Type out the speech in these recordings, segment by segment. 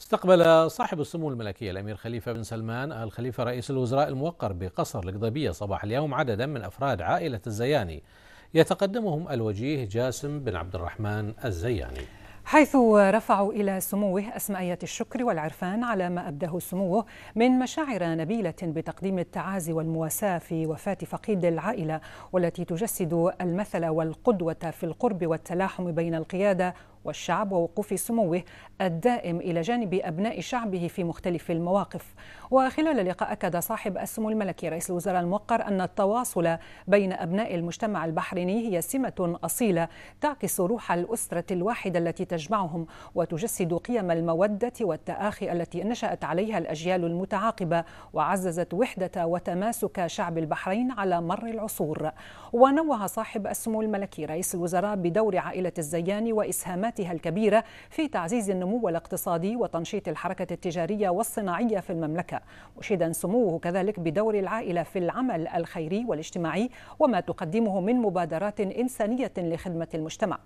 استقبل صاحب السمو الملكية الأمير خليفة بن سلمان آل خليفة رئيس الوزراء الموقر بقصر القضبية صباح اليوم عددا من أفراد عائلة الزياني يتقدمهم الوجيه جاسم بن عبد الرحمن الزياني حيث رفعوا إلى سموه أسمائية الشكر والعرفان على ما أبداه سموه من مشاعر نبيلة بتقديم التعازي والمواساة في وفاة فقيد العائلة والتي تجسد المثل والقدوة في القرب والتلاحم بين القيادة والشعب ووقوف سموه الدائم إلى جانب أبناء شعبه في مختلف المواقف وخلال اللقاء أكد صاحب السمو الملكي رئيس الوزراء الموقر أن التواصل بين أبناء المجتمع البحريني هي سمة أصيلة تعكس روح الأسرة الواحدة التي تجمعهم وتجسد قيم المودة والتآخي التي نشأت عليها الأجيال المتعاقبة وعززت وحدة وتماسك شعب البحرين على مر العصور ونوه صاحب السمو الملكي رئيس الوزراء بدور عائلة الزيان وإسهامات مساهمتها الكبيرة في تعزيز النمو الاقتصادي وتنشيط الحركة التجارية والصناعية في المملكة مشيدا سموه كذلك بدور العائلة في العمل الخيري والاجتماعي وما تقدمه من مبادرات إنسانية لخدمة المجتمع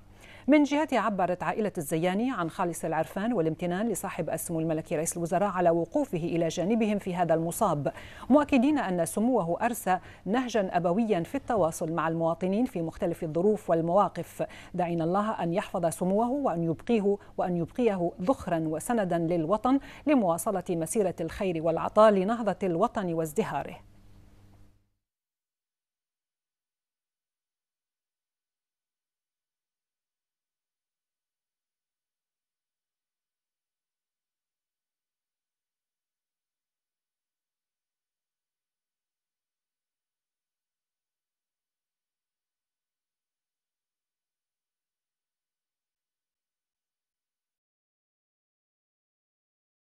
من جهتها عبرت عائلة الزياني عن خالص العرفان والامتنان لصاحب السمو الملكي رئيس الوزراء على وقوفه إلى جانبهم في هذا المصاب مؤكدين أن سموه أرسى نهجا أبويا في التواصل مع المواطنين في مختلف الظروف والمواقف دعينا الله أن يحفظ سموه وأن يبقيه وأن يبقيه ذخرا وسندا للوطن لمواصلة مسيرة الخير والعطاء لنهضة الوطن وازدهاره